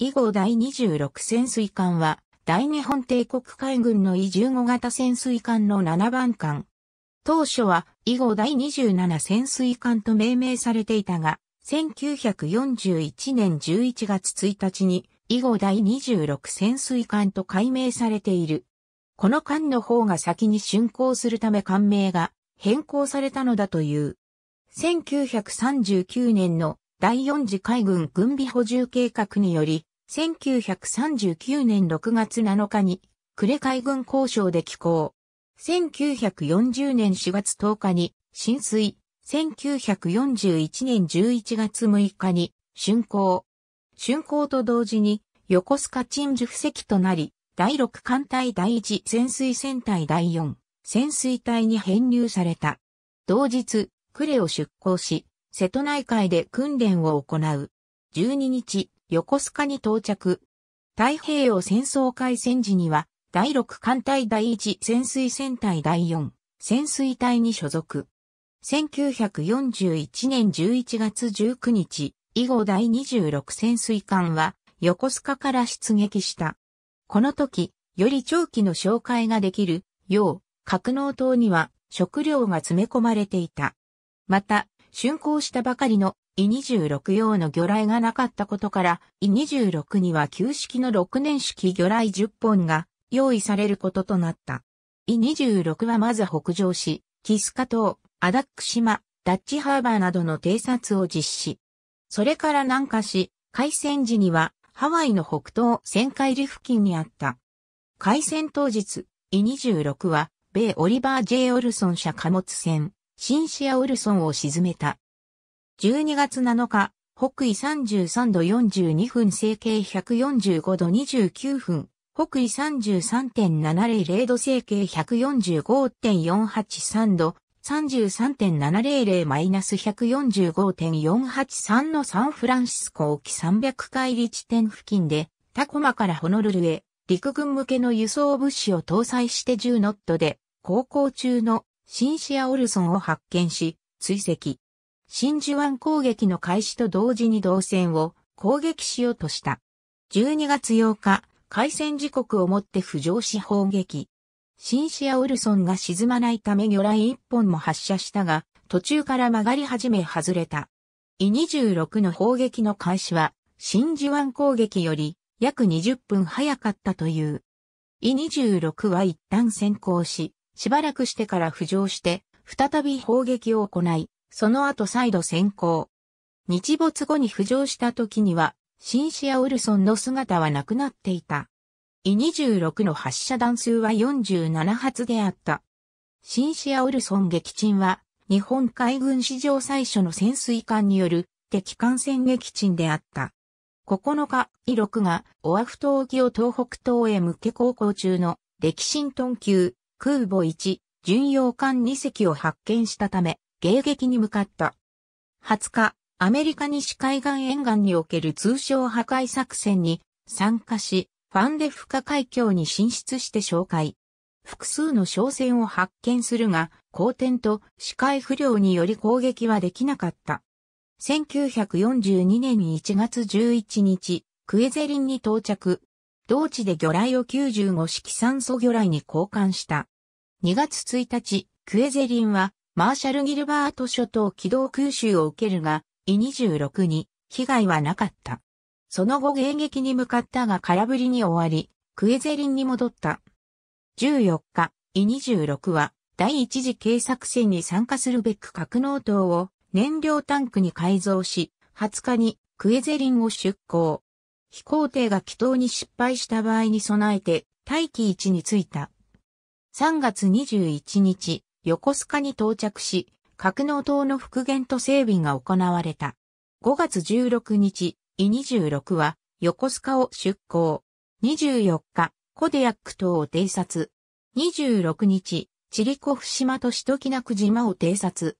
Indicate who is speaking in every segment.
Speaker 1: 以後第26潜水艦は、大日本帝国海軍の移15型潜水艦の7番艦。当初は、以後第27潜水艦と命名されていたが、1941年11月1日に、以後第26潜水艦と改名されている。この艦の方が先に竣工するため艦名が変更されたのだという。1939年の第4次海軍軍備補充計画により、1939年6月7日に、呉海軍交渉で寄港。1940年4月10日に、浸水。1941年11月6日に、竣工。竣工と同時に、横須賀鎮守布石となり、第6艦隊第1潜水船隊第4潜水隊に編入された。同日、呉を出港し、瀬戸内海で訓練を行う。12日、横須賀に到着。太平洋戦争開戦時には、第6艦隊第1潜水戦隊第4潜水隊に所属。1941年11月19日、以後第26潜水艦は横須賀から出撃した。この時、より長期の紹介ができるよう、格納塔には食料が詰め込まれていた。また、竣工したばかりの E26 用の魚雷がなかったことから、E26 には旧式の6年式魚雷10本が用意されることとなった。E26 はまず北上し、キスカ島、アダック島、ダッチハーバーなどの偵察を実施。それから南下し、海戦時にはハワイの北東旋回里付近にあった。海戦当日、E26 は、米オリバー・ J・ オルソン社貨物船、シンシア・オルソンを沈めた。12月7日、北緯33度42分、整形145度29分、北緯33.700度、整形145.483度、33.700-145.483のサンフランシスコ沖300海里地点付近で、タコマからホノルルへ、陸軍向けの輸送物資を搭載して10ノットで、航行中のシンシア・オルソンを発見し、追跡。真珠湾攻撃の開始と同時に動線を攻撃しようとした。12月8日、海戦時刻をもって浮上し砲撃。新シア・オルソンが沈まないため魚雷一本も発射したが、途中から曲がり始め外れた。イ26の砲撃の開始は、真珠湾攻撃より約20分早かったという。イ26は一旦先行し、しばらくしてから浮上して、再び砲撃を行い、その後再度先行。日没後に浮上した時には、シンシア・ウルソンの姿はなくなっていた。E26 の発射弾数は47発であった。シンシア・ウルソン撃沈は、日本海軍史上最初の潜水艦による敵艦船撃沈であった。9日、イ6がオアフ島沖を東北東へ向け航行中の歴新トン級空母1巡洋艦2隻を発見したため、迎撃に向かった。20日、アメリカ西海岸沿岸における通商破壊作戦に参加し、ファンデフカ海峡に進出して紹介。複数の商船を発見するが、後天と視界不良により攻撃はできなかった。1942年1月11日、クエゼリンに到着。同地で魚雷を95式酸素魚雷に交換した。2月1日、クエゼリンはマーシャル・ギルバート諸島機動空襲を受けるが、E26 に被害はなかった。その後迎撃に向かったが空振りに終わり、クエゼリンに戻った。14日、E26 は第一次警作戦に参加するべく格納塔を燃料タンクに改造し、20日にクエゼリンを出港。飛行艇が祈祷に失敗した場合に備えて、待機位置についた。3月21日、横須賀に到着し、格納島の復元と整備が行われた。5月16日、イ26は横須賀を出港。24日、コデヤック島を偵察。26日、チリコフ島とシトキナク島を偵察。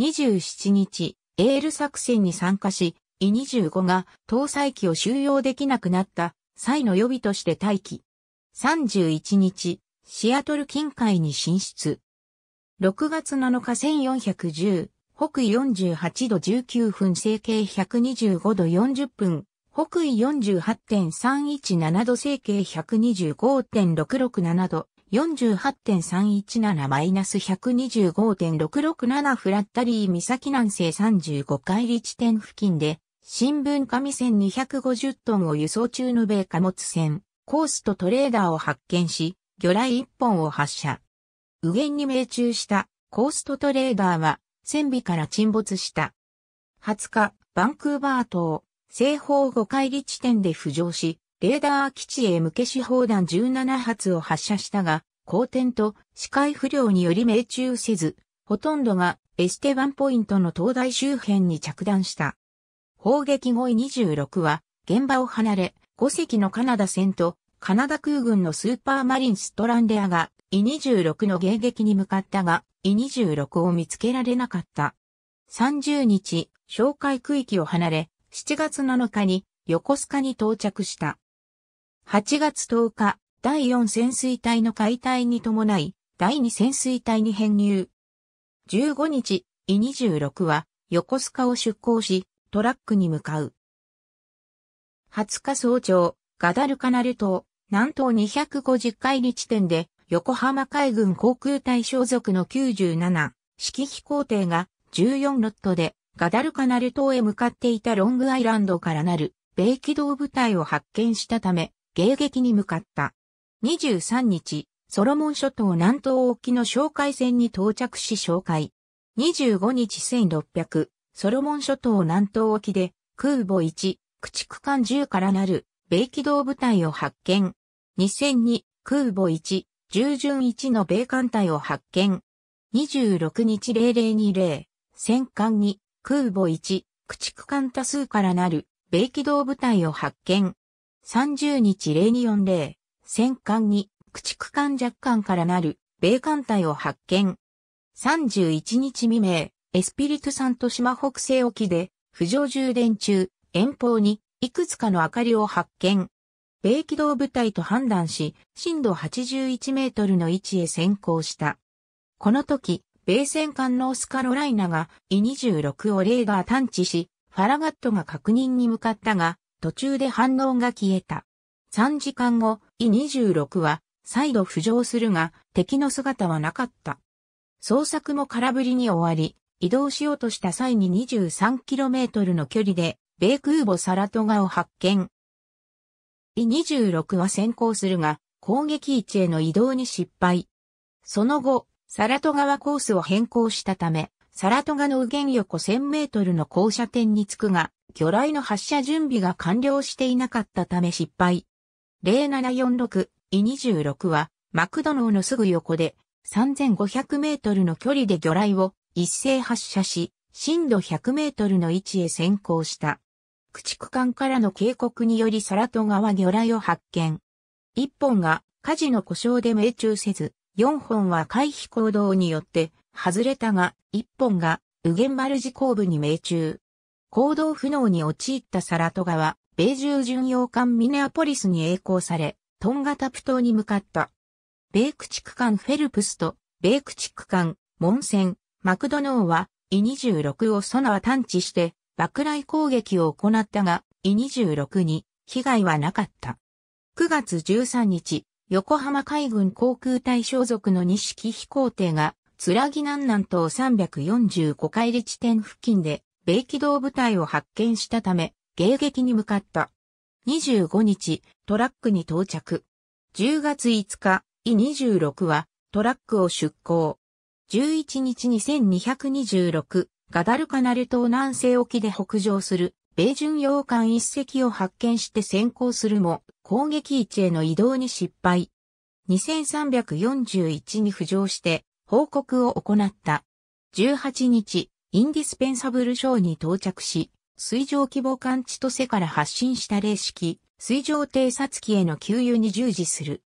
Speaker 1: 27日、エール作戦に参加し、イ25が搭載機を収容できなくなった際の予備として待機。31日、シアトル近海に進出。6月7日1410、北緯48度19分、西形125度40分、北緯48.317度、西形125.667度、48.317 125.667フラッタリー岬南西35海里地点付近で、新聞紙船250トンを輸送中の米貨物船、コースとトレーダーを発見し、魚雷1本を発射。右舷に命中したコーストトレーダーは、船尾から沈没した。20日、バンクーバー島、西方5海里地点で浮上し、レーダー基地へ向け手砲弾17発を発射したが、後天と視界不良により命中せず、ほとんどがエステワンポイントの灯台周辺に着弾した。砲撃後26は、現場を離れ、5隻のカナダ船と、カナダ空軍のスーパーマリンストランデアがイ26の迎撃に向かったが、イ26を見つけられなかった。30日、哨戒区域を離れ、7月7日に横須賀に到着した。8月10日、第4潜水隊の解体に伴い、第2潜水隊に編入。15日、イ26は横須賀を出港し、トラックに向かう。20日早朝、ガダルカナル島、南東250海里地点で横浜海軍航空隊所属の97式飛行艇が14ロットでガダルカナル島へ向かっていたロングアイランドからなる米機動部隊を発見したため迎撃に向かった。23日、ソロモン諸島南東沖の哨戒船に到着し紹介。25日1600、ソロモン諸島南東沖で空母1、駆逐艦10からなる米機動部隊を発見。2002、空母1、従順一の米艦隊を発見。26日0020、戦艦に空母1、駆逐艦多数からなる、米機動部隊を発見。30日0240、戦艦に駆逐艦弱艦からなる、米艦隊を発見。31日未明、エスピリトサント島北西沖で、浮上充電中、遠方に、いくつかの明かりを発見。米機動部隊と判断し、深度81メートルの位置へ先行した。この時、米戦艦ノースカロライナが E26 をレーダー探知し、ファラガットが確認に向かったが、途中で反応が消えた。3時間後、E26 は再度浮上するが、敵の姿はなかった。捜索も空振りに終わり、移動しようとした際に 23km の距離で、米空母サラトガを発見。イ26は先行するが、攻撃位置への移動に失敗。その後、サラトガはコースを変更したため、サラトガの右舷横1000メートルの降車点に着くが、魚雷の発射準備が完了していなかったため失敗。0746イ26は、マクドノーのすぐ横で、3500メートルの距離で魚雷を一斉発射し、深度100メートルの位置へ先行した。駆逐艦からの警告によりサラト川魚雷を発見。一本が火事の故障で命中せず、四本は回避行動によって外れたが、一本がウゲンバル後部に命中。行動不能に陥ったサラト川、米中巡洋艦ミネアポリスに栄光され、トンガタプ島に向かった。米駆逐艦フェルプスと、米駆逐艦、モンセン、マクドノーは、E26 をソナは探知して、落雷攻撃を行ったが、E26 に被害はなかった。9月13日、横浜海軍航空隊所属の西木飛行艇が、つらぎ南南東345海里地点付近で、米機動部隊を発見したため、迎撃に向かった。25日、トラックに到着。10月5日、E26 は、トラックを出港。11日に1226、ガダルカナル島南西沖で北上する米巡洋艦一隻を発見して先行するも攻撃位置への移動に失敗。2341に浮上して報告を行った。18日、インディスペンサブル省に到着し、水上規模艦とせから発信した霊式、水上偵察機への給油に従事する。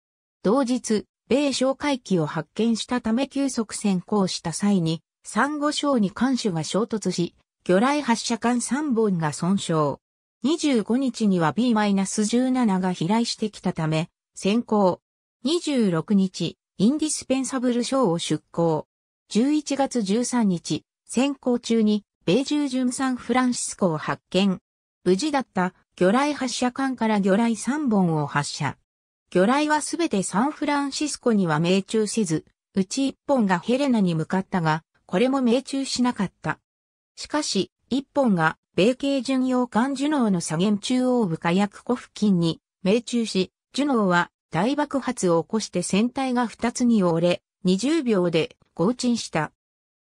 Speaker 1: 同日、米哨戒機を発見したため急速先行した際に、ンゴ礁に艦首が衝突し、魚雷発射艦3本が損傷。25日には B-17 が飛来してきたため、先行。26日、インディスペンサブル礁を出港。11月13日、先行中に、米中巡サンフランシスコを発見。無事だった魚雷発射艦から魚雷3本を発射。魚雷はすべてサンフランシスコには命中せず、うち1本がヘレナに向かったが、これも命中しなかった。しかし、一本が米系巡洋艦ジュノーの左舷中央部火薬庫付近に命中し、ジュノーは大爆発を起こして船体が2つに折れ、20秒で合沈した。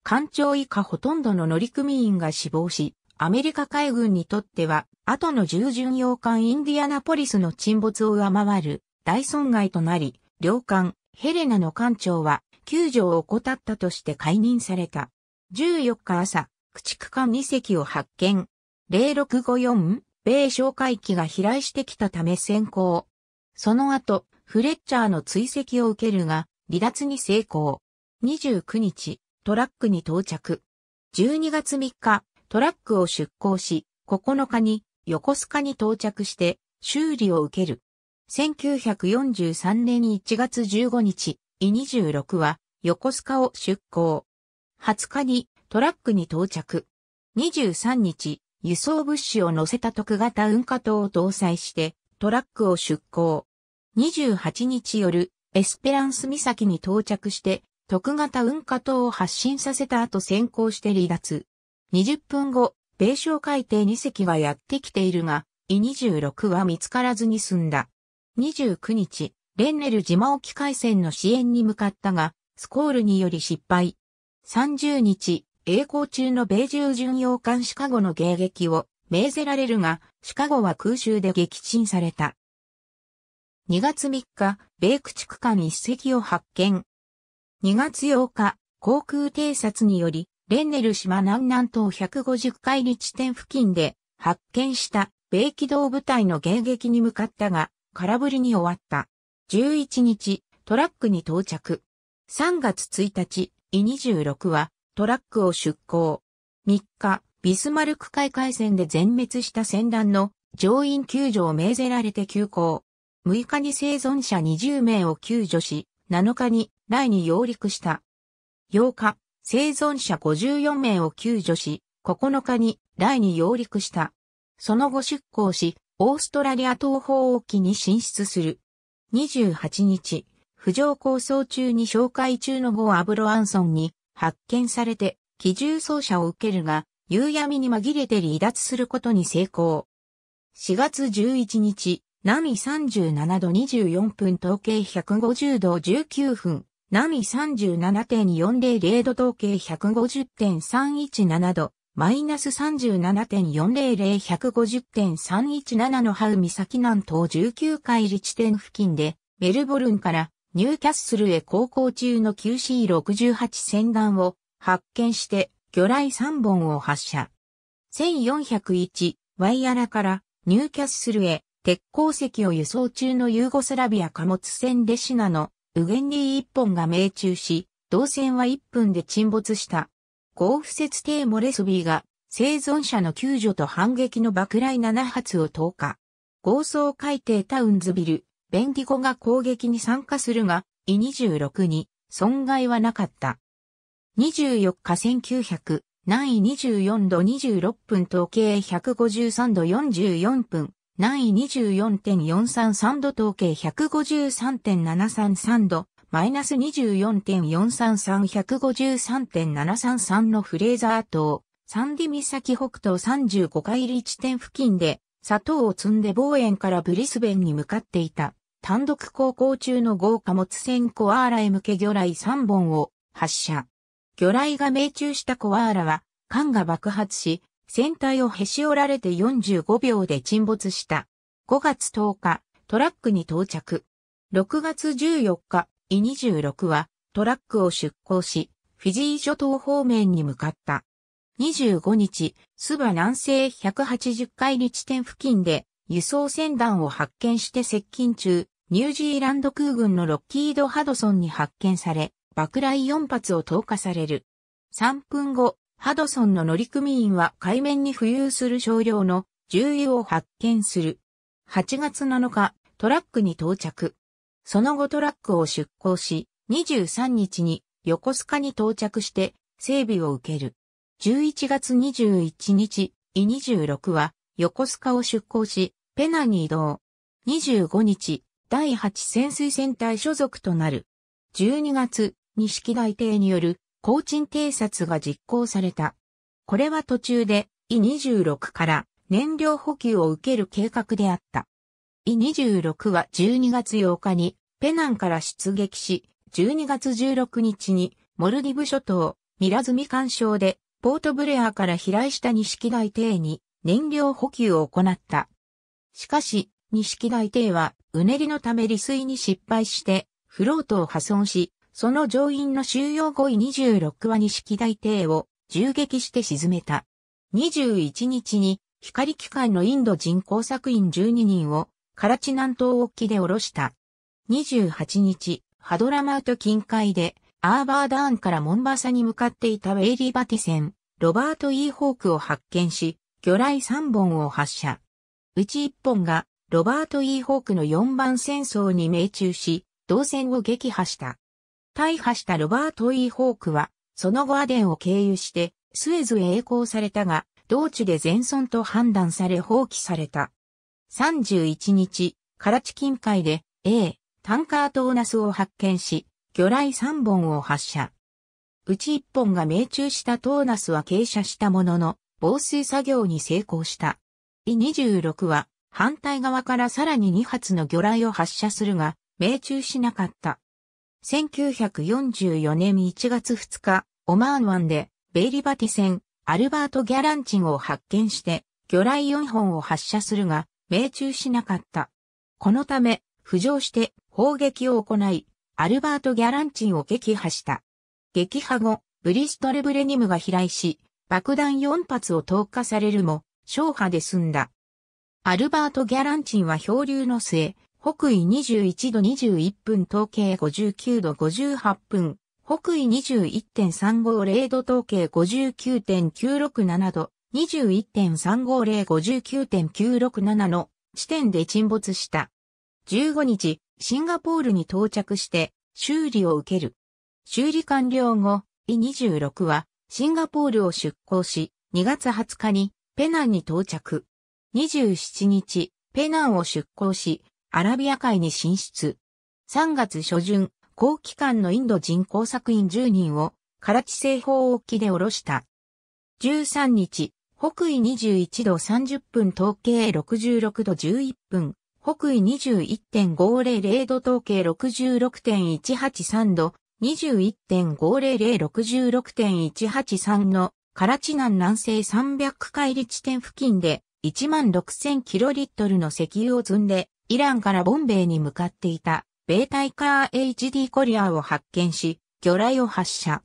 Speaker 1: 艦長以下ほとんどの乗組員が死亡し、アメリカ海軍にとっては、後の重巡洋艦インディアナポリスの沈没を上回る大損害となり、両艦ヘレナの艦長は救助を怠ったとして解任された。14日朝、駆逐艦2隻を発見。0654、米哨戒機が飛来してきたため先行。その後、フレッチャーの追跡を受けるが、離脱に成功。29日、トラックに到着。12月3日、トラックを出港し、9日に横須賀に到着して修理を受ける。1943年1月15日、E26 は横須賀を出港。20日にトラックに到着。23日、輸送物資を乗せた特型運貨島を搭載してトラックを出港。28日夜、エスペランス岬に到着して特型運貨島を発進させた後先行して離脱。20分後、米小海底2隻はやってきているが、イ26は見つからずに済んだ。29日、レンネル島沖海戦の支援に向かったが、スコールにより失敗。30日、栄光中の米中巡洋艦シカゴの迎撃を命ぜられるが、シカゴは空襲で撃沈された。2月3日、米駆逐艦一隻を発見。2月8日、航空偵察により、レンネル島南南東150海里地点付近で発見した米機動部隊の迎撃に向かったが、空振りに終わった。11日、トラックに到着。3月1日、イ26はトラックを出港。3日、ビスマルク海海戦で全滅した船団の乗員救助を命ぜられて急行。6日に生存者20名を救助し、7日に来に揚陸した。8日、生存者54名を救助し、9日に来に揚陸した。その後出港し、オーストラリア東方沖に進出する。28日、浮上構想中に紹介中のゴアブロアンソンに発見されて、機銃奏者を受けるが、夕闇に紛れて離脱することに成功。4月11日、波37度24分統計150度19分、波37.400度統計150.317度、マイナス37.400150.317のハウ岬南東19海里地点付近で、メルボルンからニューキャッスルへ航行中の QC68 船団を発見して魚雷3本を発射。1401ワイヤラからニューキャッスルへ鉄鉱石を輸送中のユーゴスラビア貨物船レシナのウゲンリー1本が命中し、同船は1分で沈没した。豪不設定モレスビーが生存者の救助と反撃の爆雷7発を投下。豪奏海底タウンズビル、ベンディゴが攻撃に参加するが、イ26に損害はなかった。24日1900、南緯24度26分統計153度44分、南緯24.433度統計153.733度、マイナス24.433153.733のフレーザー島、サンディ岬北東35海里地点付近で、砂糖を積んで望遠からブリスベンに向かっていた。単独航行中の豪貨物船コアーラへ向け魚雷3本を発射。魚雷が命中したコアーラは、艦が爆発し、船体をへし折られて45秒で沈没した。5月10日、トラックに到着。6月14日、イ26はトラックを出港し、フィジー諸島方面に向かった。25日、スバ南西180海里地点付近で輸送船団を発見して接近中、ニュージーランド空軍のロッキード・ハドソンに発見され、爆雷4発を投下される。3分後、ハドソンの乗組員は海面に浮遊する少量の重油を発見する。8月7日、トラックに到着。その後トラックを出港し、23日に横須賀に到着して整備を受ける。11月21日、イ26は横須賀を出港し、ペナに移動。25日、第8潜水戦隊所属となる。12月、錦大帝による高鎮偵察が実行された。これは途中で、E26 から燃料補給を受ける計画であった。E26 は12月8日にペナンから出撃し、12月16日にモルディブ諸島ミラズミ干渉でポートブレアから飛来した錦大帝に燃料補給を行った。しかし、錦大帝はうねりのため利水に失敗して、フロートを破損し、その乗員の収容後位26話式大帝を銃撃して沈めた。21日に光機関のインド人工作員12人をカラチ南東沖で降ろした。28日、ハドラマート近海でアーバーダーンからモンバサに向かっていたウェイリーバティ船、ロバート・イー・ホークを発見し、魚雷3本を発射。うち1本がロバート・ E・ ホークの4番戦争に命中し、動戦を撃破した。大破したロバート・ E・ ホークは、その後アデンを経由して、スエズへ栄光されたが、同地で全損と判断され放棄された。31日、カラチ近海で A、タンカートーナスを発見し、魚雷3本を発射。うち1本が命中したトーナスは傾斜したものの、防水作業に成功した。E26 は反対側からさらに2発の魚雷を発射するが、命中しなかった。1944年1月2日、オマーン湾で、ベイリバティ船、アルバート・ギャランチンを発見して、魚雷4本を発射するが、命中しなかった。このため、浮上して砲撃を行い、アルバート・ギャランチンを撃破した。撃破後、ブリストル・ブレニムが飛来し、爆弾4発を投下されるも、勝破で済んだ。アルバート・ギャランチンは漂流の末、北緯21度21分統計59度58分、北緯21.350度統計59.967度、21.35059.967の地点で沈没した。15日、シンガポールに到着して修理を受ける。修理完了後、E26 はシンガポールを出港し、2月20日にペナンに到着。27日、ペナンを出港し、アラビア海に進出。3月初旬、後期間のインド人工作員10人を、カラチ西方沖で下ろした。13日、北緯21度30分統計66度11分、北緯21.500度統計66.183度、21.50066.183の、カラチ南南西300海里地点付近で、1 6 0 0 0トルの石油を積んで、イランからボンベイに向かっていた、米対カー HD コリアを発見し、魚雷を発射。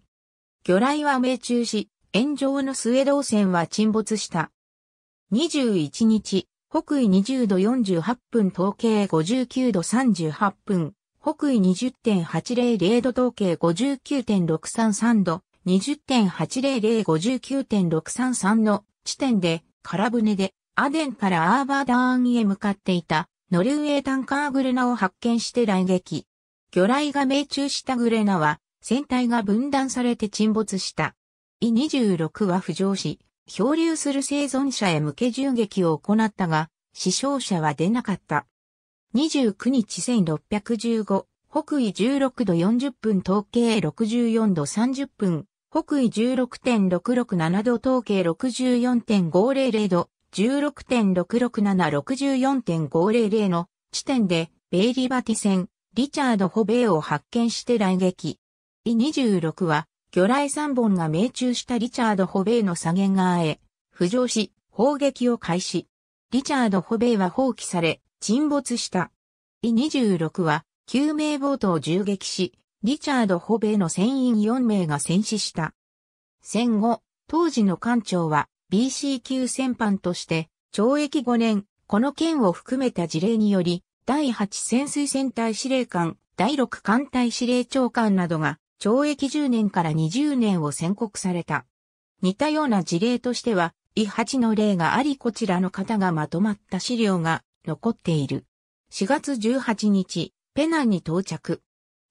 Speaker 1: 魚雷は命中し、炎上の末動線は沈没した。21日、北緯20度48分統計59度38分、北緯20.800度統計59.633度、20.80059.633の地点で、空船でアデンからアーバーダーンへ向かっていた、ノルウェータンカーグレナを発見して来撃。魚雷が命中したグレナは、船体が分断されて沈没した。イ26は浮上し、漂流する生存者へ向け銃撃を行ったが、死傷者は出なかった。29日1615、北緯16度40分統計64度30分、北緯16.667度統計64.500度、16.66764.500の地点で、ベイリバティ船、リチャード・ホベイを発見して来撃。イ26は、魚雷3本が命中したリチャード・ホベイの左舷側へ、浮上し、砲撃を開始。リチャード・ホベイは放棄され、沈没した。イ26は、救命ボートを銃撃し、リチャード・ホベイの船員4名が戦死した。戦後、当時の艦長は、BC 級戦犯として懲役5年、この件を含めた事例により、第8潜水戦隊司令官、第6艦隊司令長官などが懲役10年から20年を宣告された。似たような事例としては、e 8の例がありこちらの方がまとまった資料が残っている。4月18日、ペナンに到着。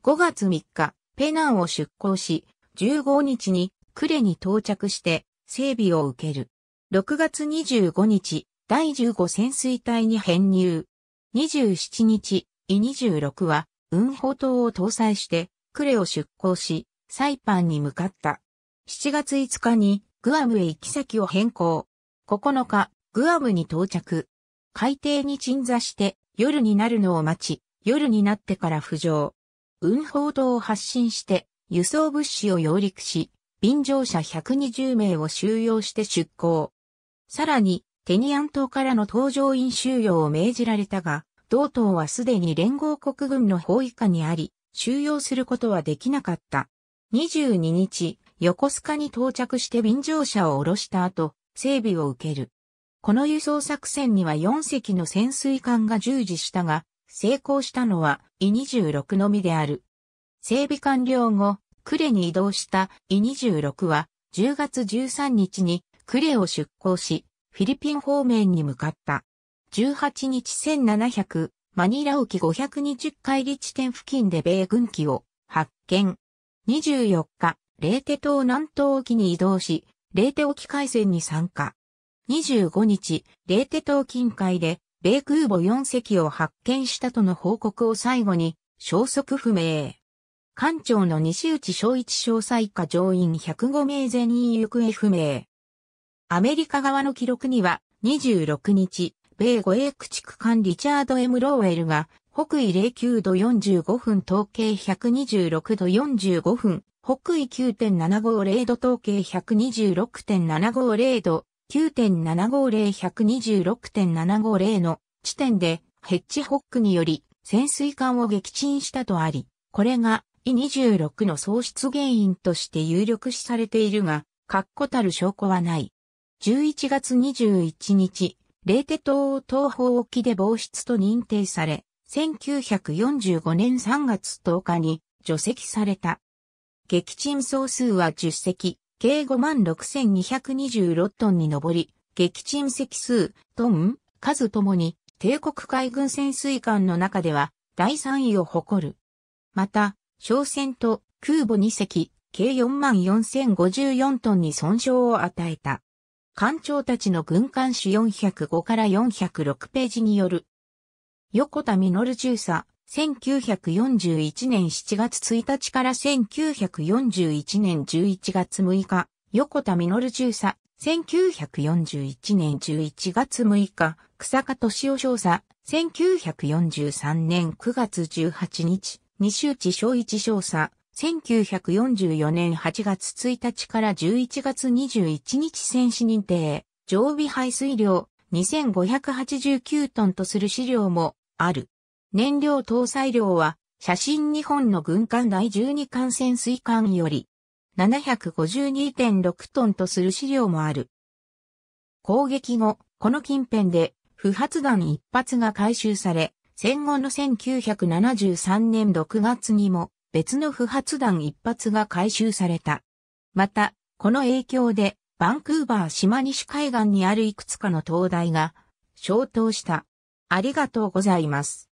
Speaker 1: 5月3日、ペナンを出港し、15日にクレに到着して整備を受ける。6月25日、第15潜水隊に編入。27日、イ26は、運砲島を搭載して、クレを出港し、サイパンに向かった。7月5日に、グアムへ行き先を変更。9日、グアムに到着。海底に鎮座して、夜になるのを待ち、夜になってから浮上。運砲島を発進して、輸送物資を揚陸し、便乗者120名を収容して出港。さらに、テニアン島からの搭乗員収容を命じられたが、同島はすでに連合国軍の包囲下にあり、収容することはできなかった。22日、横須賀に到着して便乗車を下ろした後、整備を受ける。この輸送作戦には4隻の潜水艦が従事したが、成功したのはイ26のみである。整備完了後、呉に移動した e 26は10月13日にクレを出港し、フィリピン方面に向かった。18日1700、マニラ沖520海里地点付近で米軍機を発見。24日、レーテ島南東沖に移動し、レーテ沖海戦に参加。25日、レーテ島近海で、米空母4隻を発見したとの報告を最後に、消息不明。艦長の西内昭一詳細課乗員105名全員行方不明。アメリカ側の記録には、26日、米護衛駆逐艦リチャード・ M・ ローエルが、北緯09度45分統計126度45分、北緯9.750度統計126.750度、9.750126.750の地点でヘッジホックにより潜水艦を撃沈したとあり、これが E26 の喪失原因として有力視されているが、確固たる証拠はない。11月21日、レーテ島を東方沖で防出と認定され、1945年3月10日に除籍された。撃沈総数は10隻、計56,226トンに上り、撃沈隻数、トン、数ともに、帝国海軍潜水艦の中では第3位を誇る。また、商船と空母2隻、計44,054トンに損傷を与えた。官長たちの軍艦史405から406ページによる。横田実中佐、1941年7月1日から1941年11月6日、横田実中佐、1941年11月6日、草加敏夫少佐、1943年9月18日、西内昭一少佐、1944年8月1日から11月21日戦士認定、常備排水量2589トンとする資料もある。燃料搭載量は、写真日本の軍艦第12艦潜水艦より、752.6トンとする資料もある。攻撃後、この近辺で、不発弾一発が回収され、戦後の1973年6月にも、別の不発弾1発が回収された。また、この影響で、バンクーバー島西海岸にあるいくつかの灯台が消灯した。ありがとうございます。